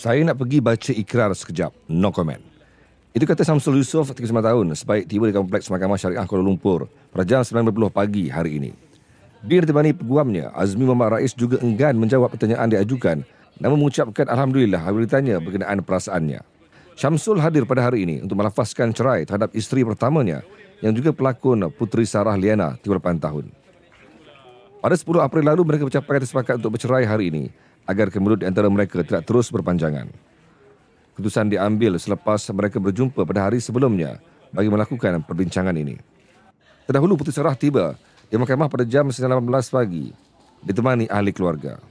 Saya nak pergi baca ikrar sekejap. No comment. Itu kata Samsul Yusof, 39 tahun, sebaik tiba di Kompleks Mahkamah Syariah Kuala Lumpur pada jam 9.30 pagi hari ini. Dia ditemani peguamnya, Azmi Muhammad Rais juga enggan menjawab pertanyaan diajukan namun mengucapkan Alhamdulillah apabila ditanya berkenaan perasaannya. Syamsul hadir pada hari ini untuk melafazkan cerai terhadap isteri pertamanya yang juga pelakon Putri Sarah Liana, 38 tahun. Pada 10 April lalu, mereka mencapai kesepakatan untuk bercerai hari ini agar kemelut di antara mereka tidak terus berpanjangan. Keputusan diambil selepas mereka berjumpa pada hari sebelumnya bagi melakukan perbincangan ini. Terdahulu putus serah tiba di mahkamah pada jam 19 pagi ditemani ahli keluarga.